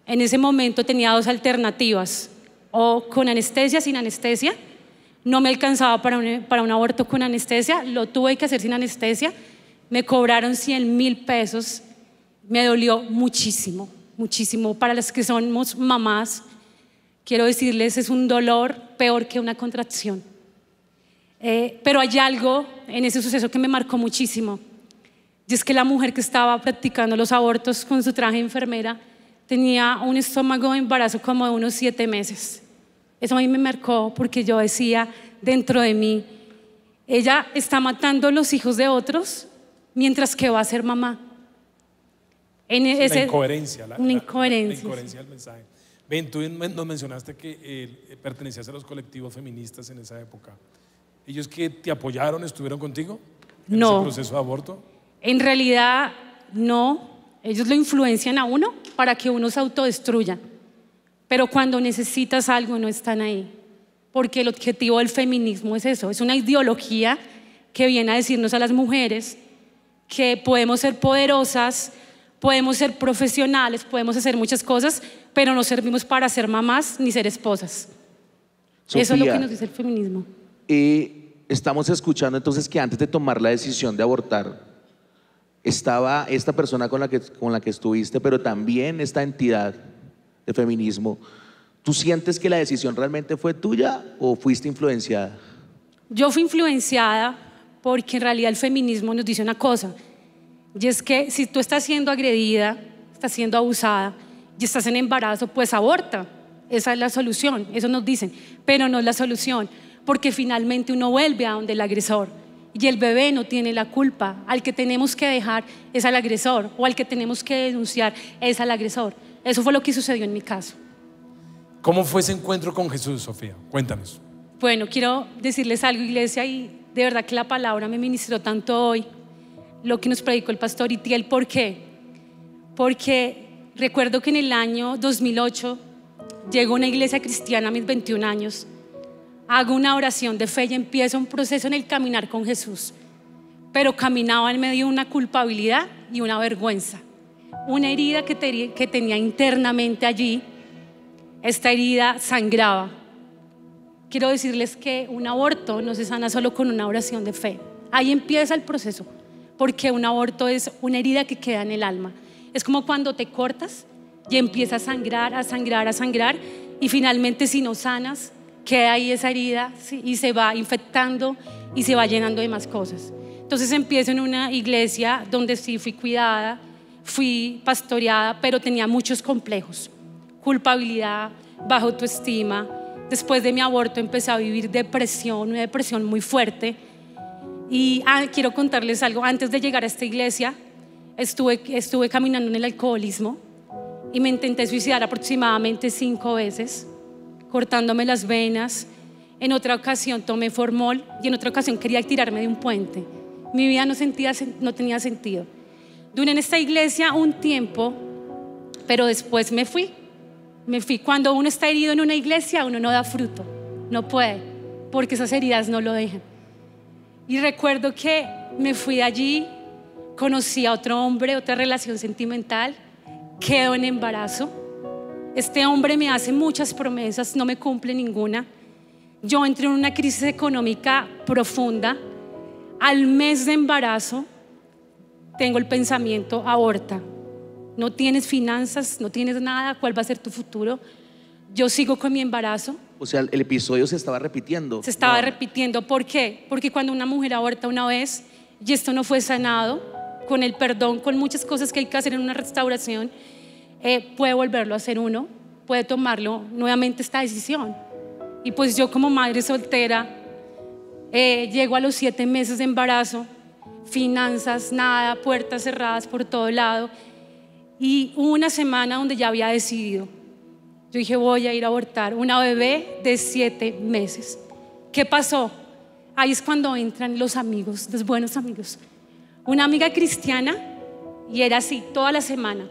En ese momento tenía dos alternativas, o con anestesia, sin anestesia, no me alcanzaba para un, aborto con anestesia, lo tuve que hacer sin anestesia, me cobraron 100 mil pesos, me dolió muchísimo, muchísimo. Para las que somos mamás, quiero decirles, es un dolor peor que una contracción. Eh, pero hay algo en ese suceso que me marcó muchísimo, y es que la mujer que estaba practicando los abortos con su traje de enfermera tenía un estómago de embarazo como de unos siete meses. Eso a mí me marcó porque yo decía dentro de mí, ella está matando los hijos de otros mientras que va a ser mamá. En incoherencia, una incoherencia. La, incoherencia del mensaje. Ven, tú nos mencionaste que eh, eh, pertenecías a los colectivos feministas en esa época. ¿Ellos que te apoyaron, estuvieron contigo en no. ese proceso de aborto? En realidad, no. Ellos lo influencian a uno para que uno se autodestruya pero cuando necesitas algo no están ahí. Porque el objetivo del feminismo es eso, es una ideología que viene a decirnos a las mujeres que podemos ser poderosas, podemos ser profesionales, podemos hacer muchas cosas, pero no servimos para ser mamás ni ser esposas. Eso es lo que nos dice el feminismo. Y estamos escuchando entonces que antes de tomar la decisión de abortar, estaba esta persona con la que, con la que estuviste, pero también esta entidad de feminismo, ¿tú sientes que la decisión realmente fue tuya o fuiste influenciada? Yo fui influenciada porque en realidad el feminismo nos dice una cosa, y es que si tú estás siendo agredida, estás siendo abusada y estás en embarazo, pues aborta. Esa es la solución, eso nos dicen, pero no es la solución, porque finalmente uno vuelve a donde el agresor y el bebé no tiene la culpa. Al que tenemos que dejar es al agresor o al que tenemos que denunciar es al agresor. Eso fue lo que sucedió en mi caso. ¿Cómo fue ese encuentro con Jesús, Sofía? Cuéntanos. Bueno, quiero decirles algo, iglesia, y de verdad que la palabra me ministró tanto hoy, lo que nos predicó el pastor Itiel. ¿Por qué? Porque recuerdo que en el año 2008 llegó una iglesia cristiana a mis 21 años. Hago una oración de fe y empiezo un proceso en el caminar con Jesús. Pero caminaba en medio de una culpabilidad y una vergüenza una herida que, tenía internamente allí. Esta herida sangraba. Quiero decirles que un aborto no se sana solo con una oración de fe. Ahí empieza el proceso, porque un aborto es una herida que queda en el alma. Es como cuando te cortas y empieza a sangrar, a sangrar, a sangrar, y finalmente si no sanas, queda ahí esa herida y se va infectando y se va llenando de más cosas. Entonces empiezo en una iglesia donde sí fui cuidada, fui pastoreada, pero tenía muchos complejos, culpabilidad, bajo autoestima. Después de mi aborto empecé a vivir depresión, una depresión muy fuerte. Y ah, quiero contarles algo, antes de llegar a esta iglesia estuve, caminando en el alcoholismo y me intenté suicidar aproximadamente cinco veces, cortándome las venas. En otra ocasión tomé formol y en otra ocasión quería tirarme de un puente. Mi vida no tenía sentido. Duré en esta iglesia un tiempo, pero después me fui. Me fui. Cuando uno está herido en una iglesia, uno no da fruto, no puede, porque esas heridas no lo dejan. Y recuerdo que me fui de allí, conocí a otro hombre, otra relación sentimental, quedo en embarazo. Este hombre me hace muchas promesas, no me cumple ninguna. Yo entré en una crisis económica profunda. Al mes de embarazo, tengo el pensamiento aborta. No tienes finanzas, no tienes nada, ¿cuál va a ser tu futuro? Yo sigo con mi embarazo. O sea, el episodio se estaba repitiendo. Se estaba repitiendo. ¿Por qué? Porque cuando una mujer aborta una vez y esto no fue sanado, con el perdón, con muchas cosas que hay que hacer en una restauración, eh, puede volverlo a hacer uno, puede tomarlo nuevamente esta decisión. Y pues yo como madre soltera, eh, llego a los siete meses de embarazo, finanzas, nada, puertas cerradas por todo lado. Y una semana donde ya había decidido. Yo dije, voy a ir a abortar una bebé de siete meses. ¿Qué pasó? Ahí es cuando entran los amigos, los buenos amigos. Una amiga cristiana, y era así toda la semana.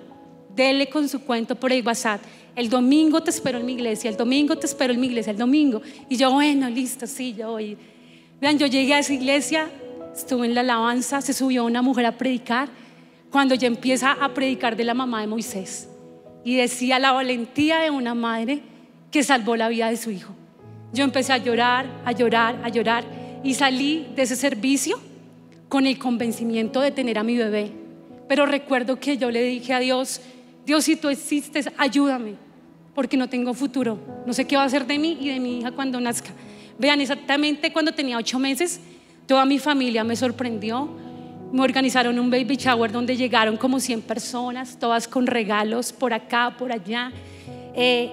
Dele con su cuento por el WhatsApp. El domingo te espero en mi iglesia, el domingo te espero en mi iglesia, el domingo. Y yo, bueno, listo, sí, yo voy. Vean, yo llegué a esa iglesia estuve en la alabanza, se subió una mujer a predicar, cuando ya empieza a predicar de la mamá de Moisés. Y decía la valentía de una madre que salvó la vida de su hijo. Yo empecé a llorar, a llorar, a llorar y salí de ese servicio con el convencimiento de tener a mi bebé. Pero recuerdo que yo le dije a Dios, Dios si tú existes, ayúdame, porque no tengo futuro, no sé qué va a hacer de mí y de mi hija cuando nazca. Vean, exactamente cuando tenía ocho meses, Toda mi familia me sorprendió. Me organizaron un baby shower donde llegaron como 100 personas, todas con regalos por acá, por allá. Eh,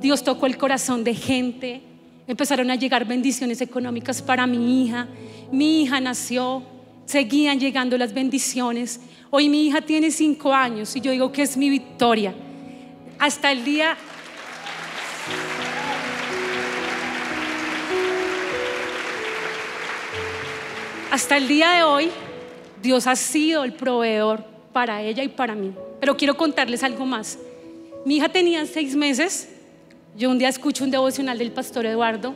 Dios tocó el corazón de gente. Empezaron a llegar bendiciones económicas para mi hija. Mi hija nació, seguían llegando las bendiciones. Hoy mi hija tiene cinco años y yo digo que es mi victoria. Hasta el día Hasta el día de hoy, Dios ha sido el proveedor para ella y para mí. Pero quiero contarles algo más. Mi hija tenía seis meses. Yo un día escucho un devocional del pastor Eduardo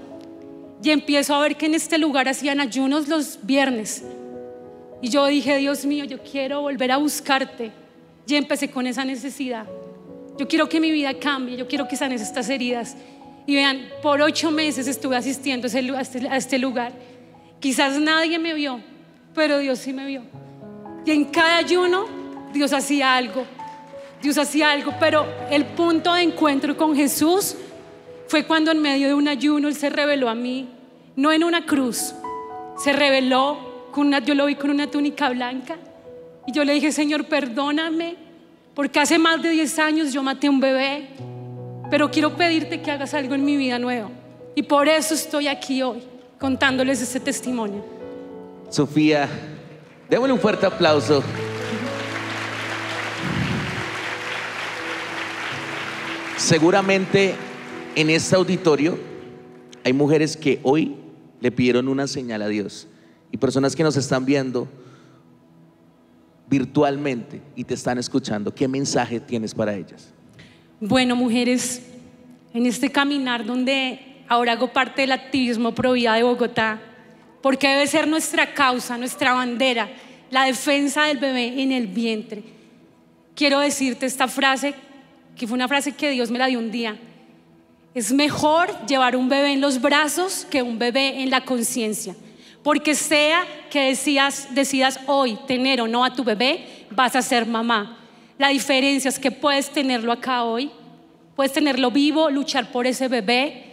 y empiezo a ver que en este lugar hacían ayunos los viernes. Y yo dije, Dios mío, yo quiero volver a buscarte. Y empecé con esa necesidad. Yo quiero que mi vida cambie, yo quiero que sanes estas heridas. Y vean, por ocho meses estuve asistiendo a este, este lugar Quizás nadie me vio, pero Dios sí me vio. Y en cada ayuno Dios hacía algo. Dios hacía algo, pero el punto de encuentro con Jesús fue cuando en medio de un ayuno Él se reveló a mí, no en una cruz, se reveló con una, yo lo vi con una túnica blanca y yo le dije, Señor, perdóname, porque hace más de 10 años yo maté un bebé, pero quiero pedirte que hagas algo en mi vida nueva. Y por eso estoy aquí hoy contándoles ese testimonio. Sofía, démosle un fuerte aplauso. Seguramente en este auditorio hay mujeres que hoy le pidieron una señal a Dios y personas que nos están viendo virtualmente y te están escuchando. ¿Qué mensaje tienes para ellas? Bueno, mujeres, en este caminar donde ahora hago parte del activismo pro vida de Bogotá, porque debe ser nuestra causa, nuestra bandera, la defensa del bebé en el vientre. Quiero decirte esta frase, que fue una frase que Dios me la dio un día. Es mejor llevar un bebé en los brazos que un bebé en la conciencia. Porque sea que decidas, decidas hoy tener o no a tu bebé, vas a ser mamá. La diferencia es que puedes tenerlo acá hoy, puedes tenerlo vivo, luchar por ese bebé,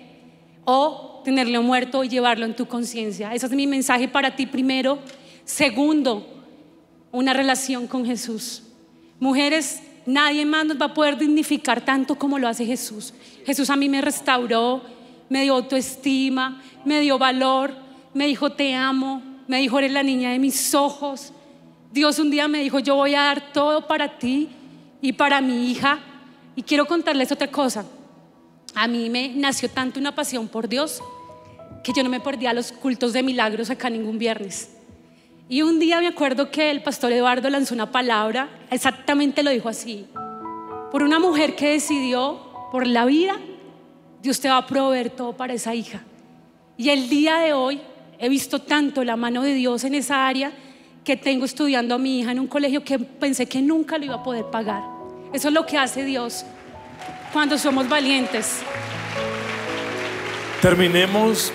o tenerlo muerto y llevarlo en tu conciencia. Ese es mi mensaje para ti primero. Segundo, una relación con Jesús. Mujeres, nadie más nos va a poder dignificar tanto como lo hace Jesús. Jesús a mí me restauró, me dio autoestima, me dio valor, me dijo te amo, me dijo eres la niña de mis ojos. Dios un día me dijo yo voy a dar todo para ti y para mi hija. Y quiero contarles otra cosa a mí me nació tanto una pasión por Dios que yo no me perdía los cultos de milagros acá ningún viernes. Y un día me acuerdo que el pastor Eduardo lanzó una palabra, exactamente lo dijo así, por una mujer que decidió por la vida, Dios te va a proveer todo para esa hija. Y el día de hoy he visto tanto la mano de Dios en esa área que tengo estudiando a mi hija en un colegio que pensé que nunca lo iba a poder pagar. Eso es lo que hace Dios cuando somos valientes. Terminemos.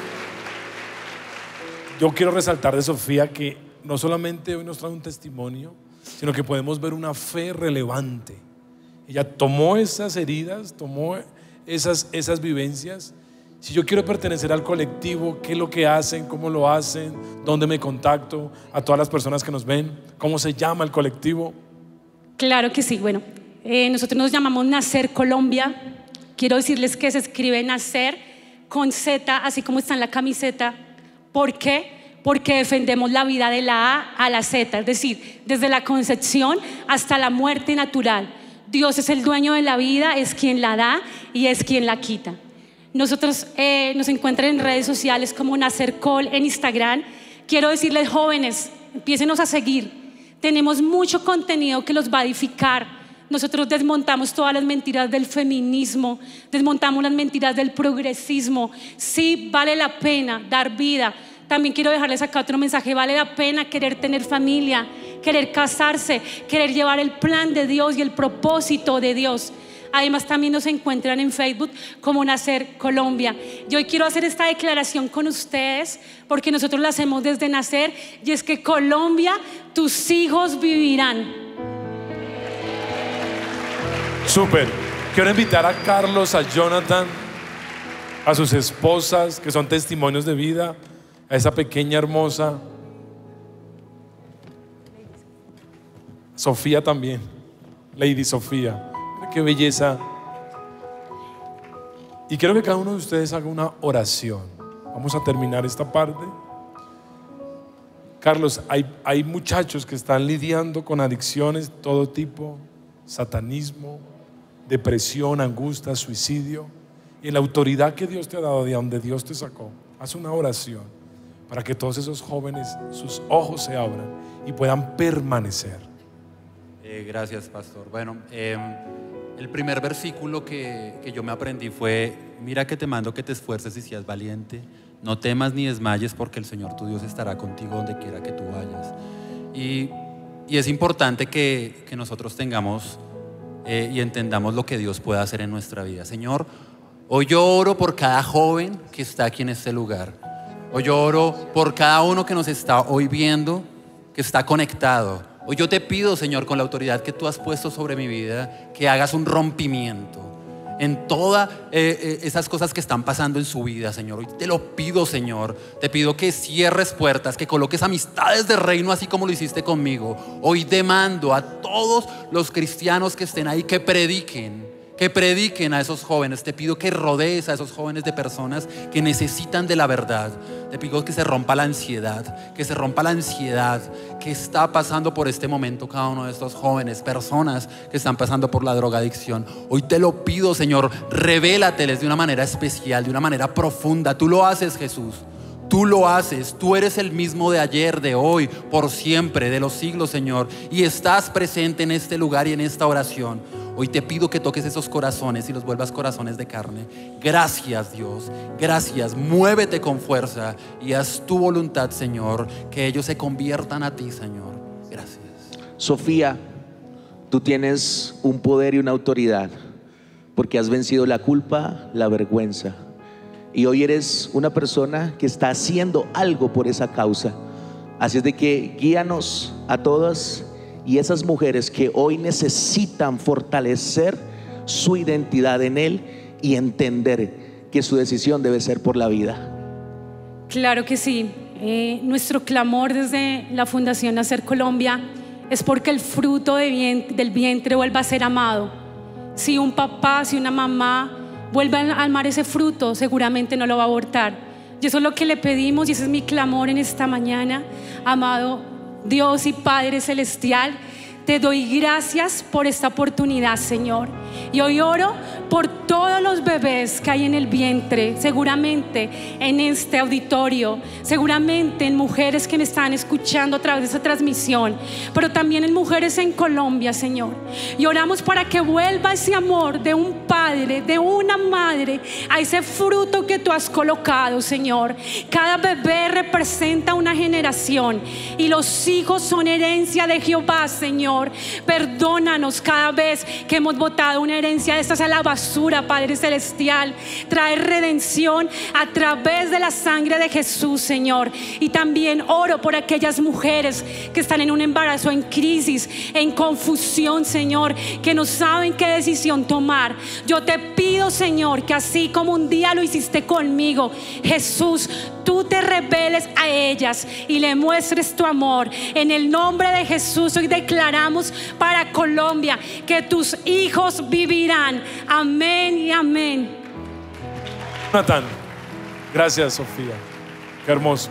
Yo quiero resaltar de Sofía que no solamente hoy nos trae un testimonio, sino que podemos ver una fe relevante. Ella tomó esas heridas, tomó esas, esas vivencias. Si yo quiero pertenecer al colectivo, ¿qué es lo que hacen? ¿Cómo lo hacen? ¿Dónde me contacto? A todas las personas que nos ven, ¿cómo se llama el colectivo? Claro que sí. Bueno, eh, nosotros nos llamamos Nacer Colombia. Quiero decirles que se escribe Nacer con Z, así como está en la camiseta. ¿Por qué? Porque defendemos la vida de la A a la Z, es decir, desde la concepción hasta la muerte natural. Dios es el dueño de la vida, es quien la da y es quien la quita. Nosotros eh, nos encuentran en redes sociales como Nacer Col en Instagram. Quiero decirles, jóvenes, empiecenos a seguir. Tenemos mucho contenido que los va a edificar nosotros desmontamos todas las mentiras del feminismo, desmontamos las mentiras del progresismo. Sí vale la pena dar vida. También quiero dejarles acá otro mensaje. Vale la pena querer tener familia, querer casarse, querer llevar el plan de Dios y el propósito de Dios. Además también nos encuentran en Facebook como Nacer Colombia. Yo hoy quiero hacer esta declaración con ustedes porque nosotros la hacemos desde Nacer y es que Colombia, tus hijos vivirán. Súper. Quiero invitar a Carlos, a Jonathan, a sus esposas, que son testimonios de vida, a esa pequeña hermosa. Sofía también, Lady Sofía. Qué belleza. Y quiero que cada uno de ustedes haga una oración. Vamos a terminar esta parte. Carlos, hay, hay muchachos que están lidiando con adicciones todo tipo, satanismo, depresión, angustia, suicidio, y la autoridad que Dios te ha dado, de donde Dios te sacó, haz una oración para que todos esos jóvenes, sus ojos se abran y puedan permanecer. Eh, gracias, pastor. Bueno, em, el primer versículo que, yo me aprendí fue, mira que te mando que te esfuerces y seas valiente, no temas ni desmayes porque el Señor tu Dios estará contigo donde quiera que tú vayas. Y, es importante que, que nosotros tengamos eh, y entendamos lo que Dios puede hacer en nuestra vida. Señor, hoy yo oro por cada joven que está aquí en este lugar. Hoy yo oro por cada uno que nos está hoy viendo, que está conectado. Hoy yo te pido, Señor, con la autoridad que tú has puesto sobre mi vida, que hagas un rompimiento en todas eh, eh, esas cosas que están pasando en su vida, Señor. Hoy te lo pido, Señor. Te pido que cierres puertas, que coloques amistades de reino así como lo hiciste conmigo. Hoy demando a todos los cristianos que estén ahí que prediquen que prediquen a esos jóvenes. Te pido que rodees a esos jóvenes de personas que necesitan de la verdad. Te pido que se rompa la ansiedad, que se rompa la ansiedad que está pasando por este momento cada uno de estos jóvenes, personas que están pasando por la drogadicción. Hoy te lo pido, Señor, revélateles de una manera especial, de una manera profunda. Tú lo haces, Jesús. Tú lo haces, tú eres el mismo de ayer, de hoy, por siempre, de los siglos, Señor, y estás presente en este lugar y en esta oración. Hoy te pido que toques esos corazones y los vuelvas corazones de carne. Gracias Dios, gracias. Muévete con fuerza y haz tu voluntad, Señor, que ellos se conviertan a ti, Señor. Gracias. Sofía, tú tienes un poder y una autoridad porque has vencido la culpa, la vergüenza. Y hoy eres una persona que está haciendo algo por esa causa. Así es de que guíanos a todas y esas mujeres que hoy necesitan fortalecer su identidad en Él y entender que su decisión debe ser por la vida. Claro que sí. Eh, nuestro clamor desde la Fundación Hacer Colombia es porque el fruto del vientre vuelva a ser amado. Si un papá, si una mamá vuelve a amar ese fruto, seguramente no lo va a abortar. Y eso es lo que le pedimos y ese es mi clamor en esta mañana. Amado Dios y Padre Celestial, te doy gracias por esta oportunidad, Señor. Y hoy oro por todos los bebés que hay en el vientre, seguramente en este auditorio, seguramente en mujeres que me están escuchando a través de esta transmisión, pero también en mujeres en Colombia, Señor. Y oramos para que vuelva ese amor de un padre, de una madre, a ese fruto que tú has colocado, Señor. Cada bebé representa una generación y los hijos son herencia de Jehová, Señor. Perdónanos cada vez que hemos votado una herencia de estas a la basura, Padre Celestial. trae redención a través de la sangre de Jesús, Señor. Y también oro por aquellas mujeres que están en un embarazo, en crisis, en confusión, Señor, que no saben qué decisión tomar. Yo te pido, Señor, que así como un día lo hiciste conmigo, Jesús, tú te reveles a ellas y le muestres tu amor. En el nombre de Jesús hoy declaramos para Colombia que tus hijos vivirán. Amén y amén. Jonathan, gracias Sofía. Qué hermoso.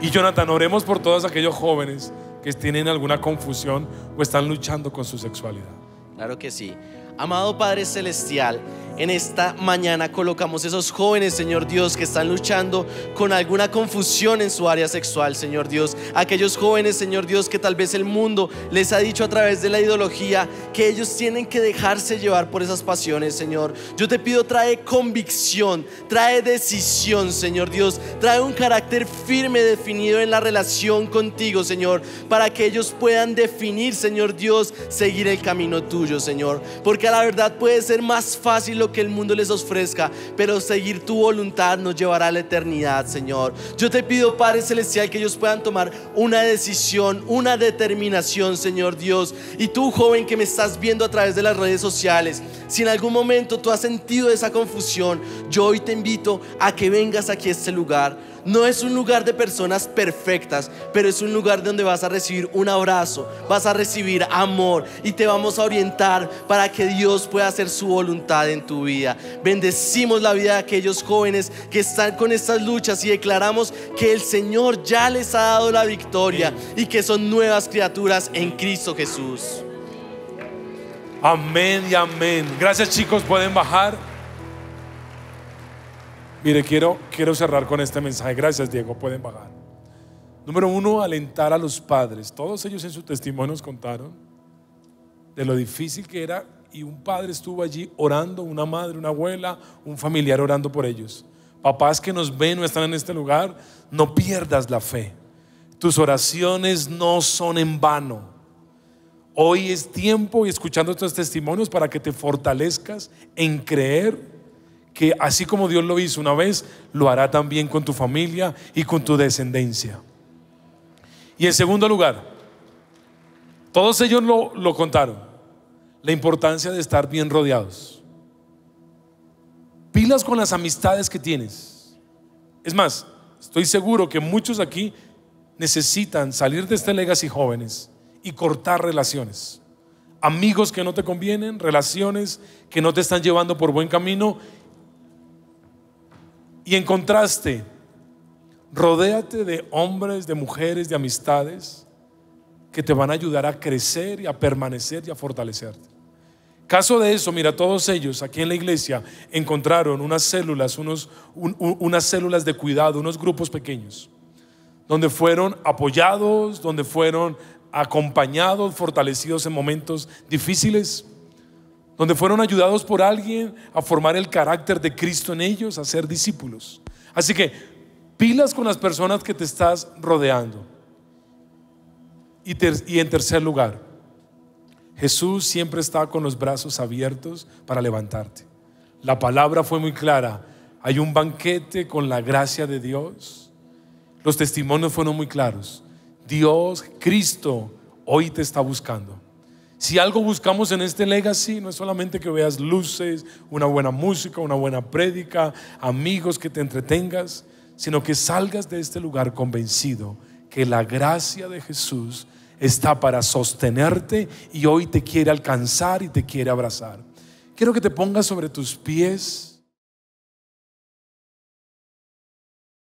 Y Jonathan, oremos por todos aquellos jóvenes que tienen alguna confusión o están luchando con su sexualidad. Claro que sí. Amado Padre Celestial, en esta mañana colocamos esos jóvenes, Señor Dios, que están luchando con alguna confusión en su área sexual, Señor Dios. Aquellos jóvenes, Señor Dios, que tal vez el mundo les ha dicho a través de la ideología que ellos tienen que dejarse llevar por esas pasiones, Señor. Yo te pido, trae convicción, trae decisión, Señor Dios. Trae un carácter firme definido en la relación contigo, Señor, para que ellos puedan definir, Señor Dios, seguir el camino tuyo, Señor. Porque la verdad puede ser más fácil lo que el mundo les ofrezca, pero seguir tu voluntad nos llevará a la eternidad, Señor. Yo te pido, Padre Celestial, que ellos puedan tomar una decisión, una determinación, Señor Dios. Y tú, joven que me estás viendo a través de las redes sociales, si en algún momento tú has sentido esa confusión, yo hoy te invito a que vengas aquí a este lugar no es un lugar de personas perfectas, pero es un lugar donde vas a recibir un abrazo, vas a recibir amor y te vamos a orientar para que Dios pueda hacer su voluntad en tu vida. Bendecimos la vida de aquellos jóvenes que están con estas luchas y declaramos que el Señor ya les ha dado la victoria y que son nuevas criaturas en Cristo Jesús. Amén y amén. Gracias chicos, pueden bajar. Mire, quiero, quiero cerrar con este mensaje. Gracias, Diego. Pueden bajar. Número uno, alentar a los padres. Todos ellos en sus testimonio contaron de lo difícil que era y un padre estuvo allí orando, una madre, una abuela, un familiar orando por ellos. Papás que nos ven o están en este lugar, no pierdas la fe. Tus oraciones no son en vano. Hoy es tiempo y escuchando estos testimonios para que te fortalezcas en creer que así como Dios lo hizo una vez, lo hará también con tu familia y con tu descendencia. Y en segundo lugar, todos ellos lo, lo contaron, la importancia de estar bien rodeados. Pilas con las amistades que tienes. Es más, estoy seguro que muchos aquí necesitan salir de este legacy jóvenes y cortar relaciones. Amigos que no te convienen, relaciones que no te están llevando por buen camino y en contraste, rodéate de hombres, de mujeres, de amistades que te van a ayudar a crecer y a permanecer y a fortalecerte. Caso de eso, mira, todos ellos aquí en la iglesia encontraron unas células, unas células de cuidado, unos grupos pequeños, donde fueron apoyados, donde fueron acompañados, fortalecidos en momentos difíciles donde fueron ayudados por alguien a formar el carácter de Cristo en ellos, a ser discípulos. Así que pilas con las personas que te estás rodeando. Y, y en tercer lugar, Jesús siempre está con los brazos abiertos para levantarte. La palabra fue muy clara. Hay un banquete con la gracia de Dios. Los testimonios fueron muy claros. Dios, Cristo, hoy te está buscando. Si algo buscamos en este legacy, no es solamente que veas luces, una buena música, una buena prédica, amigos que te entretengas, sino que salgas de este lugar convencido que la gracia de Jesús está para sostenerte y hoy te quiere alcanzar y te quiere abrazar. Quiero que te pongas sobre tus pies